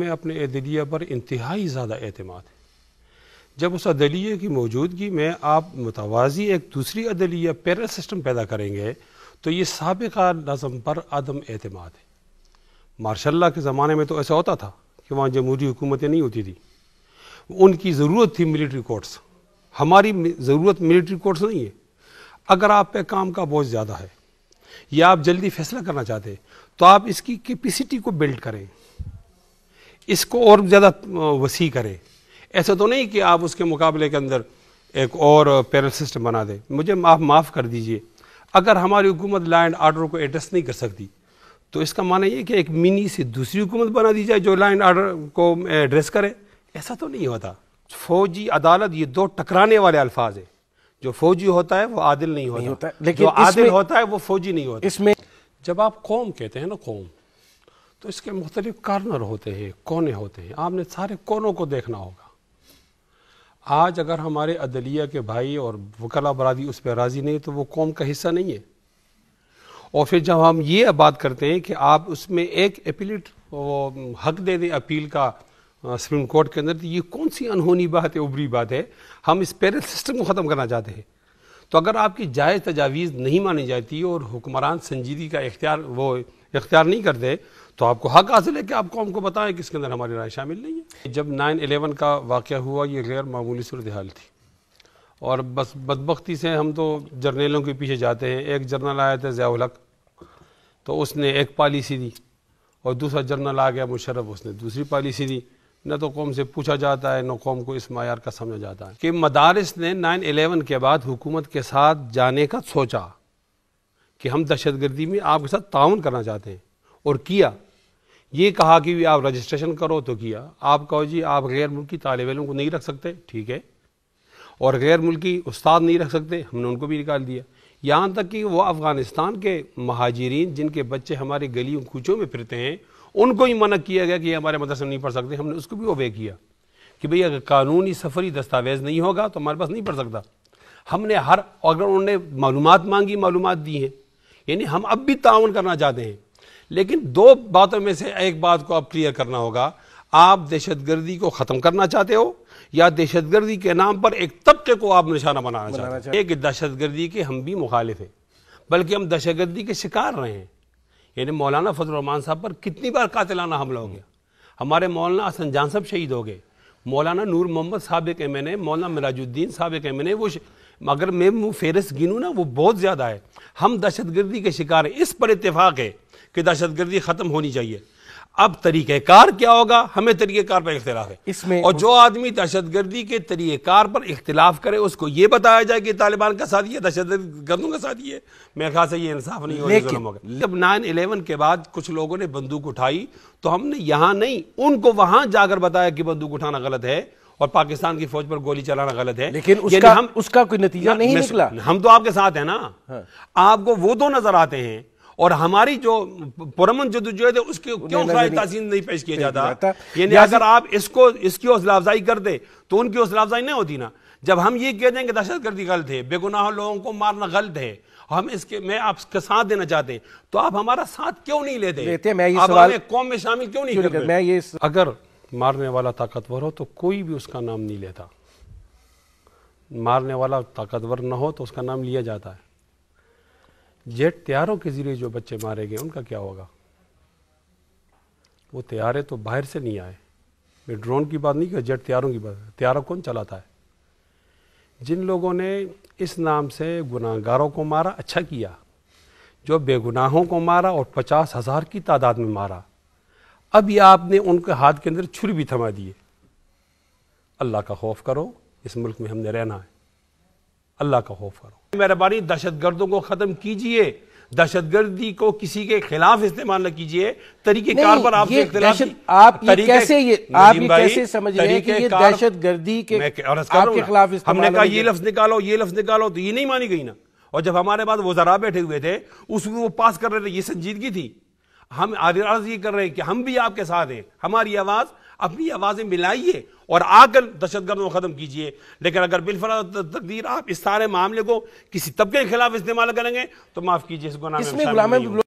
में अपने अदलिया पर इंतहाई ज़्यादा अतमाद है जब उस अदलिया की मौजूदगी में आप मुतवाज़ी एक दूसरी अदलिया पैरल सिस्टम पैदा करेंगे तो ये सबका नज़म पर आदम अतमाद है मार्शल के ज़माने में तो ऐसा होता था कि वहाँ जमहूरी हुकूमतें नहीं होती थी उनकी ज़रूरत थी मिलिट्री कोर्ट्स हमारी ज़रूरत मिलिट्री कोर्ट्स नहीं है अगर आप पे काम का बोझ ज़्यादा है या आप जल्दी फैसला करना चाहते हैं तो आप इसकी कैपेसिटी को बिल्ड करें इसको और ज़्यादा वसी करें ऐसा तो नहीं कि आप उसके मुकाबले के अंदर एक और पैरल सिस्टम बना दें मुझे आप माफ़ कर दीजिए अगर हमारी हुकूमत लैंड एंड आर्डर को एड्रेस नहीं कर सकती तो इसका माना ये कि एक मिनी से दूसरी हुकूमत बना दी जाए जो लैंड एंड आर्डर को एड्रेस करे ऐसा तो नहीं होता फौजी अदालत ये दो टकराने वाले अल्फाज हैं जो फौजी होता है वो आदिल नहीं होता, नहीं होता लेकिन जो आदिल होता है वो फौजी नहीं होता इसमें जब आप कौम कहते हैं ना कौम तो इसके मुख्तलिफ कॉर्नर होते हैं कोने होते हैं आपने सारे कोनों को देखना होगा आज अगर हमारे अदलिया के भाई और वकला बरादी उस पर राज़ी नहीं तो वो कौम का हिस्सा नहीं है और फिर जब हम ये बात करते हैं कि आप उसमें एक अपीलिट हक दे दें अपील का सुप्रीम कोर्ट के अंदर तो ये कौन सी अनहोनी बात है उबरी बात है हम इस पेरल सिस्टम को ख़त्म करना चाहते हैं तो अगर आपकी जायज़ तजावीज़ नहीं मानी जाती और हुक्मरान संजीदगी का इख्तियार वो इख्तियार नहीं करते तो आपको हक हासिल है कि आप कौम को बताएं कि इसके अंदर हमारी राय शामिल नहीं है जब नाइन एलेवन का वाक़ हुआ ये गैर मामूली सूरत हाल थी और बस बदबख्ती से हम तो जर्नेलों के पीछे जाते हैं एक जर्नल आया था जयालक हक तो उसने एक पॉलिसी दी और दूसरा जर्नल आ गया मुशरफ उसने दूसरी पॉलिसी दी न तो कौम से पूछा जाता है न कौम को इस मैार का समझा जाता है कि मदारस ने नाइन एलेवन के बाद हुकूमत के साथ जाने का सोचा कि हम दहशत गर्दी में आपके साथ ताउन करना चाहते हैं और किया ये कहा कि आप रजिस्ट्रेशन करो तो किया आप कहो जी आप गैर मुल्की तालब इलम को नहीं रख सकते ठीक है और गैर मुल्की उस्ताद नहीं रख सकते हमने उनको भी निकाल दिया यहाँ तक कि वो अफ़गानिस्तान के महाजरीन जिनके बच्चे हमारे गलियों कूचों में फिरते हैं उनको ही मना किया गया कि ये हमारे मदरसे नहीं पढ़ सकते हमने उसको भी ओबे किया कि भाई अगर कानूनी सफरी दस्तावेज़ नहीं होगा तो हमारे पास नहीं पढ़ सकता हमने हर अगर उन्होंने मालूम मांगी मालूम दी हैं यानी हम अब भी ताउन करना चाहते हैं लेकिन दो बातों में से एक बात को आप क्लियर करना होगा आप दहशतगर्दी को ख़त्म करना चाहते हो या दहशतगर्दी के नाम पर एक तबके को आप निशाना बनाना चाहते हो चाहते। एक दहशतगर्दी के हम भी मुखालिफ हैं बल्कि हम दहशतगर्दी के शिकार रहे हैं यानी मौलाना फजलरहमान साहब पर कितनी बार कातिलाना हमला हो गया हमारे मौलाना हसन जान साहब शहीद हो गए मौलाना नूर मोहम्मद साहब एन ए मौलाना मिराजुद्दीन साहब एन ए वो मगर मैं फेरस गिनूँ ना वो बहुत ज़्यादा है हम दहशतगर्दी के शिकार हैं इस पर इतफाक़ है कि दहशतगर्दी ख़त्म होनी चाहिए अब तरीक़ार क्या होगा हमें तरीक़ार पर इख्तलाफ है इसमें और जो आदमी दहशतगर्दी के तरीक़ार पर इख्तलाफ करे उसको ये बताया जाए कि तालिबान का साथ ये दहशतगर्दों का साथ है मेरे ख्याल से ये इंसाफ नहीं होगा जब नाइन इलेवन के बाद कुछ लोगों ने बंदूक उठाई तो हमने यहाँ नहीं उनको वहाँ जाकर बताया कि बंदूक उठाना गलत है और पाकिस्तान की फौज पर गोली चलाना गलत है लेकिन उसका हम उसका कोई नतीजा नहीं निकला हम तो आपके साथ है ना हाँ। आपको वो दो नजर आते हैं और हमारी जो पुरमन जदोजहद है उसके क्यों नहीं, नहीं पेश किया जाता यानी अगर आप इसको इसकी हौसला अफजाई कर दे तो उनकी हौसला अफजाई नहीं होती ना जब हम ये कह दें कि दहशत गर्दी गलत है बेगुनाह लोगों को मारना गलत है हम इसके मैं आपके साथ देना चाहते तो आप हमारा साथ क्यों नहीं लेते लेते मैं ये सवाल कौम में शामिल क्यों नहीं करते मैं ये अगर मारने वाला ताकतवर हो तो कोई भी उसका नाम नहीं लेता मारने वाला ताकतवर ना हो तो उसका नाम लिया जाता है जेट त्यारों के ज़रिए जो बच्चे मारे गए उनका क्या होगा वो त्यारे तो बाहर से नहीं आए मैं ड्रोन की बात नहीं कर जेट त्यारों की बात त्यारों कौन चलाता है जिन लोगों ने इस नाम से गुनाहगारों को मारा अच्छा किया जो बेगुनाहों को मारा और पचास हज़ार की तादाद में मारा अभी आपने उनके हाथ के अंदर छुरी भी थमा दिए अल्लाह का खौफ करो इस मुल्क में हमने रहना है अल्लाह का खौफ करो मेहरबानी दहशत गर्दों को ख़त्म कीजिए दहशत गर्दी को किसी के खिलाफ इस्तेमाल न कीजिए तरीके कार पर आपसे आप ये कैसे ये आप ये कैसे समझ रहे हैं कि ये दहशत गर्दी के आपके खिलाफ हमने कहा ये लफ्ज निकालो ये लफ्ज निकालो तो ये नहीं मानी गई ना और जब हमारे पास वो जरा बैठे हुए थे उसको वो पास कर रहे थे ये संजीदगी थी हम आज ये कर रहे हैं कि हम भी आपके साथ हैं हमारी आवाज़ अपनी आवाज़ें मिलाइए और आकर दहशत गर्दों को ख़त्म कीजिए लेकिन अगर बिलफरा तो तकदीर आप इस सारे मामले को किसी तबके के खिलाफ इस्तेमाल करेंगे तो माफ़ कीजिए इस गुना